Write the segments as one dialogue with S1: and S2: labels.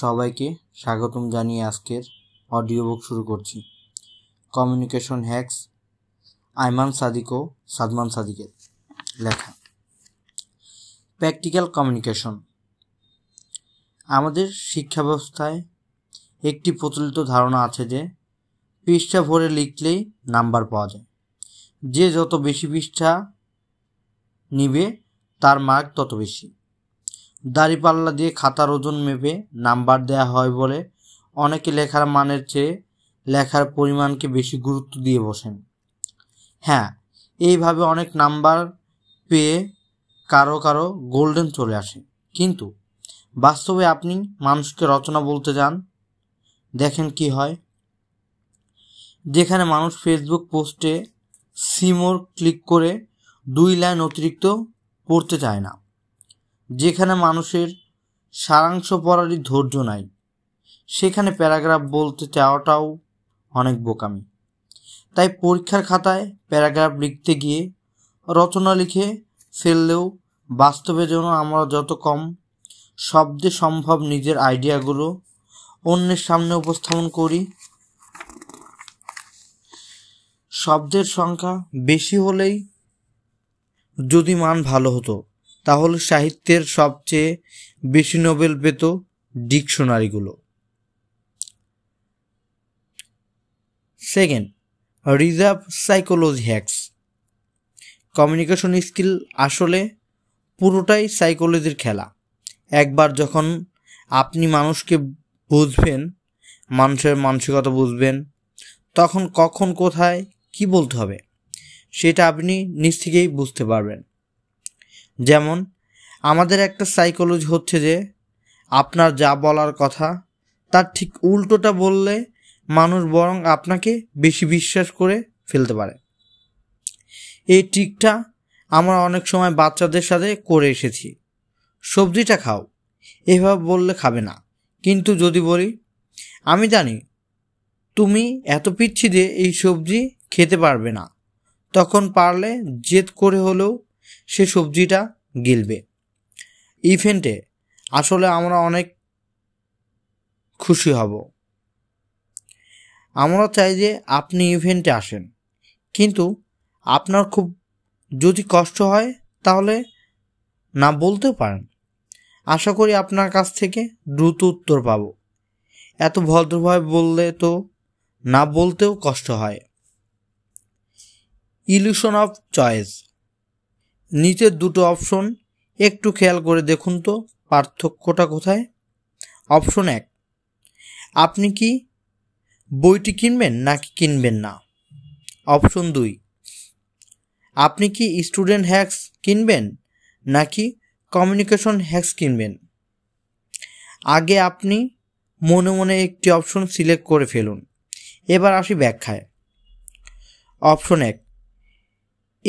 S1: সবাইকে স্বাগতম জানিয়ে আজকের অডিও বুক শুরু করছি কমিউনিকেশন হ্যাক্স আইমান সাদিক ও সাদমান সাদিকের লেখা প্র্যাকটিক্যাল কমিউনিকেশন আমাদের শিক্ষা ব্যবস্থায় একটি প্রচলিত ধারণা আছে যে পৃষ্ঠা ভরে লিখলেই নাম্বার পাওয়া যায় যে যত বেশি পৃষ্ঠা নিবে তার মার্ক তত বেশি দাড়িপাল্লা দিয়ে খাতার ওজন মেপে নাম্বার দেয়া হয় বলে অনেকে লেখার মানের চেয়ে লেখার পরিমাণকে বেশি গুরুত্ব দিয়ে বসেন হ্যাঁ এইভাবে অনেক নাম্বার পেয়ে কারো কারো গোল্ডেন চলে আসে কিন্তু বাস্তবে আপনি মানুষকে রচনা বলতে যান দেখেন কি হয় যেখানে মানুষ ফেসবুক পোস্টে সিমোর ক্লিক করে দুই লাইন অতিরিক্ত পড়তে চায় না যেখানে মানুষের সারাংশ পড়ারই ধৈর্য নাই সেখানে প্যারাগ্রাফ বলতে চাওয়াটাও অনেক বোকামি তাই পরীক্ষার খাতায় প্যারাগ্রাফ লিখতে গিয়ে রচনা লিখে ফেললেও বাস্তবে যেন আমরা যত কম শব্দে সম্ভব নিজের আইডিয়াগুলো অন্যের সামনে উপস্থাপন করি শব্দের সংখ্যা বেশি হলেই যদি মান ভালো হতো তাহলে সাহিত্যের সবচেয়ে বেশি নোবেল পেত ডিকশনারিগুলো second reserve psychology hacks communication skill আসলে পুরোটাই সাইকোলজির খেলা একবার যখন আপনি মানুষকে বুঝবেন মানুষের মানসিকতা বুঝবেন তখন কখন কোথায় কি বলতে হবে সেটা আপনি নিজ থেকেই বুঝতে পারবেন যেমন আমাদের একটা সাইকোলজি হচ্ছে যে আপনার যা বলার কথা তার ঠিক উল্টোটা বললে মানুষ বরং আপনাকে বেশি বিশ্বাস করে ফেলতে পারে এই ট্রিকটা আমরা অনেক সময় বাচ্চাদের সাথে করে এসেছি সবজিটা খাও এভাবে বললে খাবে না কিন্তু যদি বলি আমি জানি তুমি এত পিচ্ছি দিয়ে এই সবজি খেতে পারবে না তখন পারলে জেদ করে হলেও সে সবজিটা গিলবে ইভেন্টে আসলে আমরা অনেক খুশি হব আমরা চাই যে আপনি ইভেন্টে আসেন কিন্তু আপনার খুব যদি কষ্ট হয় তাহলে না বলতে পারেন আশা করি আপনার কাছ থেকে দ্রুত উত্তর পাব এত ভদ্রভাবে বললে তো না বলতেও কষ্ট হয় ইলিউশন অফ চয়েস নিচের দুটো অপশন একটু খেয়াল করে দেখুন তো পার্থক্যটা কোথায় অপশন এক আপনি কি বইটি কিনবেন নাকি কিনবেন না অপশন দুই আপনি কি স্টুডেন্ট হ্যাক্স কিনবেন নাকি কমিউনিকেশন হ্যাক্স কিনবেন আগে আপনি মনে মনে একটি অপশন সিলেক্ট করে ফেলুন এবার আসি ব্যাখ্যায় অপশন এক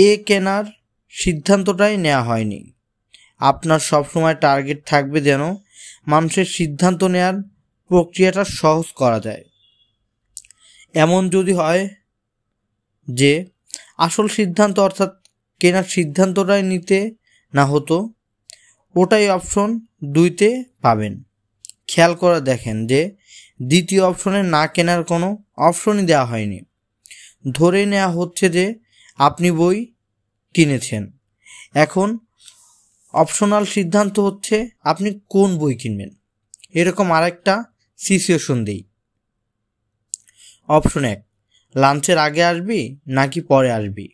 S1: এ কেনার সিদ্ধান্তটাই নেওয়া হয়নি আপনার সবসময় টার্গেট থাকবে যেন মানুষের সিদ্ধান্ত নেওয়ার প্রক্রিয়াটা সহজ করা যায় এমন যদি হয় যে আসল সিদ্ধান্ত অর্থাৎ কেনার সিদ্ধান্তটাই নিতে না হতো ওটাই অপশন দুইতে পাবেন খেয়াল করে দেখেন যে দ্বিতীয় অপশনে না কেনার কোনো অপশনই দেওয়া হয়নি ধরে নেওয়া হচ্ছে যে আপনি বই কিনেছেন এখন অপশনাল সিদ্ধান্ত হচ্ছে আপনি কোন বই কিনবেন এরকম আরেকটা সিচুয়েশন দিই অপশন এক লাঞ্চের আগে আসবি নাকি পরে আসবি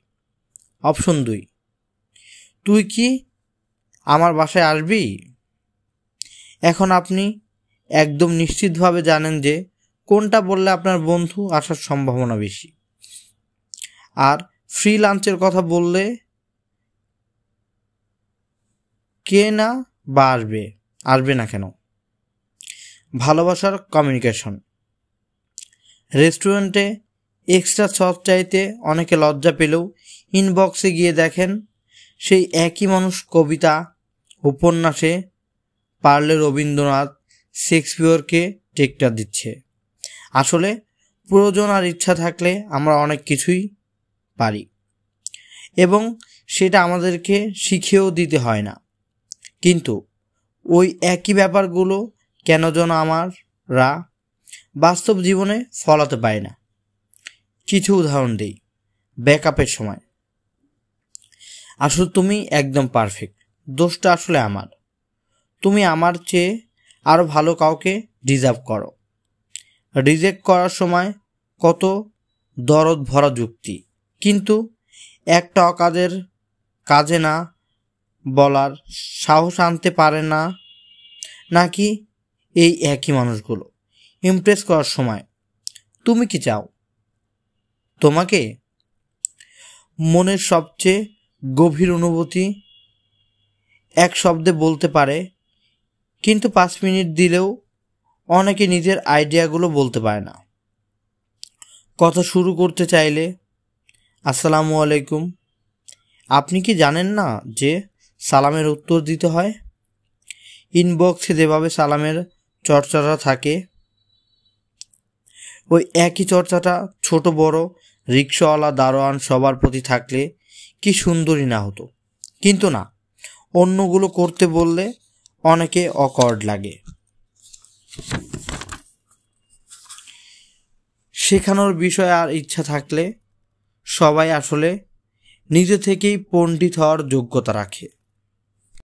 S1: অপশন দুই তুই কি আমার বাসায় আসবি এখন আপনি একদম নিশ্চিতভাবে জানেন যে কোনটা বললে আপনার বন্ধু আসার সম্ভাবনা বেশি আর ফ্রি লাঞ্চের কথা বললে কে না বা আসবে আসবে না কেন ভালোবাসার কমিউনিকেশন রেস্টুরেন্টে এক্সট্রা সস চাইতে অনেকে লজ্জা পেলেও ইনবক্সে গিয়ে দেখেন সেই একই মানুষ কবিতা উপন্যাসে পারলে রবীন্দ্রনাথ শেক্সপিয়রকে টেকটা দিচ্ছে আসলে প্রয়োজন আর ইচ্ছা থাকলে আমরা অনেক কিছুই পারি এবং সেটা আমাদেরকে শিখেও দিতে হয় না কিন্তু ওই একই ব্যাপারগুলো কেন যেন রা বাস্তব জীবনে ফলাতে পায় না কিছু উদাহরণ দিই ব্যাকআপের সময় আসলে তুমি একদম পারফেক্ট দোষটা আসলে আমার তুমি আমার চেয়ে আরও ভালো কাউকে রিজার্ভ করো রিজেক্ট করার সময় কত দরদ ভরা যুক্তি কিন্তু একটা অকাজের কাজে না বলার সাহস আনতে পারে না নাকি এই একই মানুষগুলো ইমপ্রেস করার সময় তুমি কি চাও তোমাকে মনের সবচেয়ে গভীর অনুভূতি এক শব্দে বলতে পারে কিন্তু পাঁচ মিনিট দিলেও অনেকে নিজের আইডিয়াগুলো বলতে পারে না কথা শুরু করতে চাইলে আসসালামু আলাইকুম আপনি কি জানেন না যে সালামের উত্তর দিতে হয় ইনবক্সে যেভাবে সালামের চর্চাটা থাকে ওই একই চর্চাটা ছোট বড় রিক্সাওয়ালা দারোয়ান সবার প্রতি থাকলে কি সুন্দরই না হতো কিন্তু না অন্যগুলো করতে বললে অনেকে অকর্ড লাগে শেখানোর বিষয়ে আর ইচ্ছা থাকলে সবাই আসলে নিজে থেকেই পণ্ডিত হওয়ার যোগ্যতা রাখে